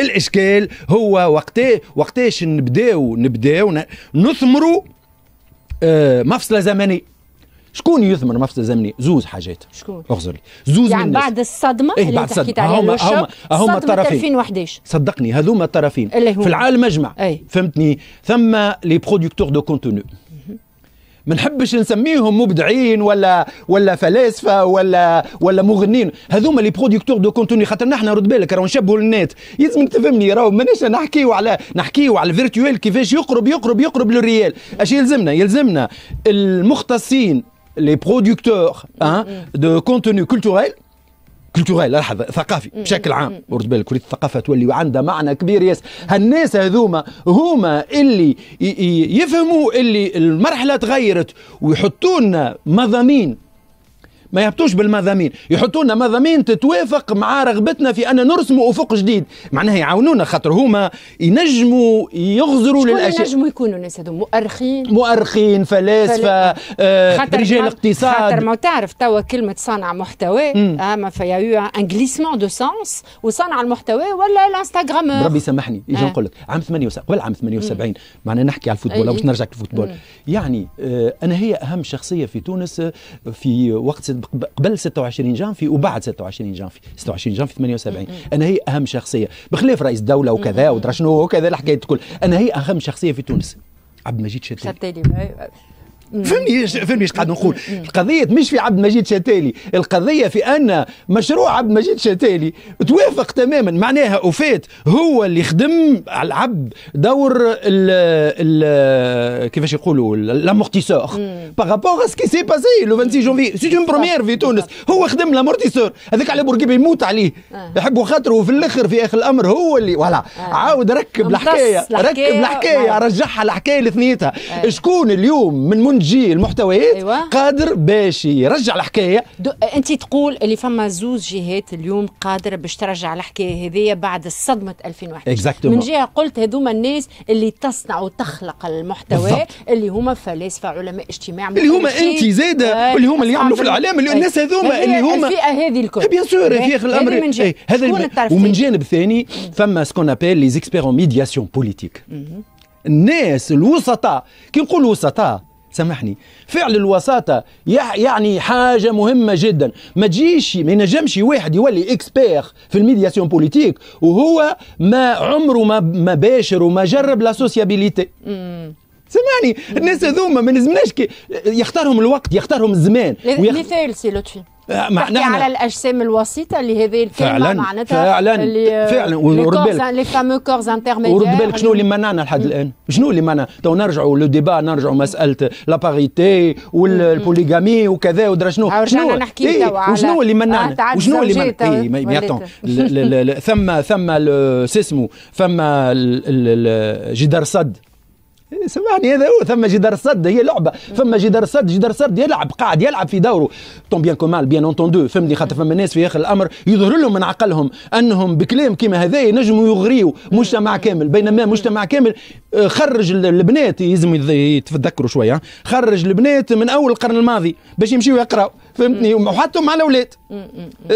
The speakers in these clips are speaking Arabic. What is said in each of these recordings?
الاشكال هو وقتاه وقتاش نبداو نبداو نثمروا آه، مفصله زمنيه شكون يثمر مفصل زمني زوز حاجات شكون اغزر لي زوز يعني بعد الصدمه إيه اللي تحكيت عليها هما هما هما الطرفين 2011 صدقني هذوما الطرفين في العالم اجمع فهمتني ثم لي برودكتور دو كونتوني ما نحبش نسميهم مبدعين ولا ولا فلاسفه ولا ولا مغنين هذوما لي بروديكتور دو كونتوني خاطر نحن رد بالك راهو نشبهوا للنات يلزمك تفهمني راهو ماناش نحكيو على نحكيو على الفيرتويل كيفاش يقرب يقرب يقرب للريال اش يلزمنا يلزمنا المختصين لي بروديكتور دو كونتوني كولتوريل كولتوريل لحظه ثقافي بشكل عام رد بالك كورية الثقافه تولي عندها معنى كبير ياس هالناس هذوما هما اللي يفهموا اللي المرحله تغيرت ويحطوا لنا مضامين ما يهبطوش بالمضامين يحطوا لنا مضامين تتوافق مع رغبتنا في ان نرسموا افق جديد معناها يعاونونا خاطر هما ينجموا يغزروا للاشياء ينجموا يكونوا الناس هذو مؤرخين مؤرخين فلاسفه آه رجال اقتصاد خاطر ما تعرف توا كلمه صانع محتوى اما آه، فيا يو ان غليسمون دو سونس وصانع المحتوى ولا الانستغرام ربي سامحني يجي آه. نقول لك عام 78 قبل عام 78 معناها نحكي على الفوتبول باش نرجع للفوتبول يعني آه انا هي اهم شخصيه في تونس آه، في وقت قبل 26 جانفي وبعد 26 جانفي 26 جانفي 78 انا هي اهم شخصيه بخلاف رئيس الدوله وكذا ودرا شنو وكذا الحكايه تقول انا هي اهم شخصيه في تونس عبد المجيد شتيلي شتيلي فهمني فهمني ايش قاعد نقول القضيه مش في عبد المجيد شتالي القضيه في ان مشروع عبد المجيد شتالي توافق تماما معناها وفات هو اللي خدم على العبد دور ال ال كيفاش يقولوا لامورتيسور بارابور سكي سي باسي لو 26 جونفي سي اون بروميير في تونس هو خدم لامورتيسور هذاك على بورقيبه يموت عليه يحبوا خاطره وفي الاخر في اخر الامر هو اللي فوالا عاود ركب الحكايه ركب الحكايه رجعها الحكايه لثنيتها شكون اليوم من تجي المحتويات أيوة. قادر باش يرجع الحكايه انت تقول اللي فما زوز جهات اليوم قادره باش ترجع الحكايه هذه بعد صدمه 2011 exactly. من جهه قلت هذوما الناس اللي تصنع وتخلق المحتوى بالضبط. اللي هما فلاسفه علماء اجتماع اللي هما انت زاده آه اللي هما اللي يعملوا في الاعلام اللي الناس هذوما اللي هما الفئه هذه الكل إيه، بيان سور في اخر الامر إيه، هذا ومن جانب ثاني فما سكون ابيل لي زيكسبيرون ميدياسيون بوليتيك الناس الوسطاء كي نقول وسطاء سامحني فعل الوساطة يعني حاجة مهمة جدا ما تجيش ما ينجمش واحد يولي اكسبير في الميدياسيون بوليتيك وهو ما عمره ما ما باشر وما جرب لاسوسيابيليتي سامحني الناس هذوما ما نزمناش يختارهم الوقت يختارهم الزمان ويخ... مثال سي معناها على الاجسام الوسيطه اللي هذه الكلمه فعلا معناتها فعلا اللي آه، فعلا ورد بالك لي فامو كورز انترميديير ورد بالك شنو اللي منعنا لحد الان شنو اللي منعنا تو نرجعوا لو ديبا نرجعوا مساله لاباريتي والبوليغامي وكذا ودرا شنو شنو نحكي إيه وشنو اللي منعنا آه، وشنو اللي منعنا إيه ثم ثم سيسمو ثم جدار صد سمعني هذا هو ثم جدار صد هي لعبه فما جدار صد جدار صد يلعب قاعد يلعب في دوره طون بيان كومال بيان اونتوندو فهمني خاطر فما ناس في اخر الامر يظهر لهم من عقلهم انهم بكلام كيما هذا ينجموا يغريوا مجتمع كامل بينما مجتمع كامل آه، خرج البنات يلزموا يتذكروا شويه خرج البنات من اول القرن الماضي باش يمشيوا يقراوا فهمتني وحتى مع الاولاد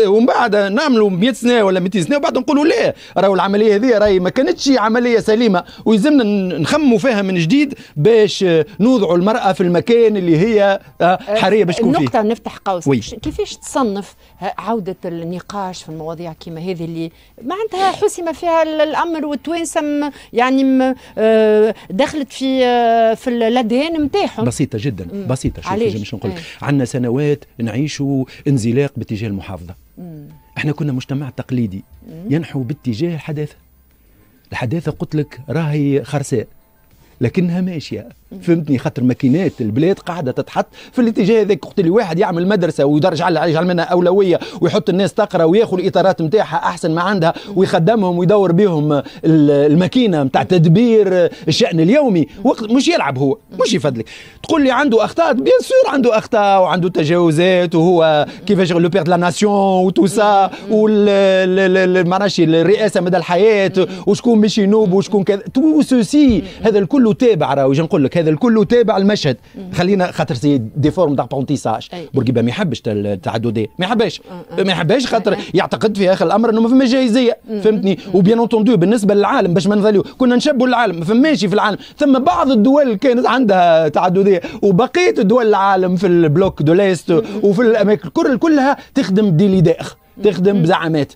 ومن بعد نعملوا 100 سنه ولا 200 سنه وبعد نقولوا لا راهو العمليه هذه راهي ما كانتش عمليه سليمه ويلزمنا نخموا فيها من جديد باش نوضعوا المراه في المكان اللي هي آه، آه، حريه باش تكون فيه نقطه نفتح قوس وي. كيفاش تصنف عوده النقاش في المواضيع كيما هذه اللي معناتها حسم فيها الامر والتوانسه يعني آه، دخلت في في الادهان نتاعهم بسيطه جدا بسيطه شوف باش نقول إيه. عندنا سنوات نعيشوا انزلاق باتجاه المحافظه مم. احنا كنا مجتمع تقليدي مم. ينحو باتجاه الحداثه الحداثه قلت لك راهي خرساء لكنها ماشيه فهمتني خاطر ماكينات البلاد قاعده تتحط في الاتجاه هذاك وقت اللي واحد يعمل مدرسه ويدرج على يجعل منها اولويه ويحط الناس تقرا وياخذ الاطارات نتاعها احسن ما عندها ويخدمهم ويدور بهم الماكينه نتاع تدبير الشان اليومي وقت مش يلعب هو مش يفدلك تقول لي عنده اخطاء بيان سور عنده اخطاء وعنده تجاوزات وهو كيفاش لو بير لا ناسيون وتو سا معناش الرئاسه مدى الحياه mm-hmm. وشكون مش ينوب وشكون كذا تو سوسي mm-hmm. هذا الكل تابع راهو نقول لك هذا الكل وتابع المشهد خلينا خاطر سي دي فورم دابونتيساج بورقيبه ما يحبش التعدديه ما يحبش أه، أه. ما يحبش خاطر أه، يعتقد في اخر الامر انه ما فماش جاهزيه فهمتني وبيان اونتوندو بالنسبه للعالم باش ما نظليو كنا نشبوا العالم ما فماش في العالم ثم بعض الدول كانت عندها تعدديه وبقيه دول العالم في البلوك دو ليست وفي الاماكن الكل كلها تخدم ديلي داخ تخدم بزعامات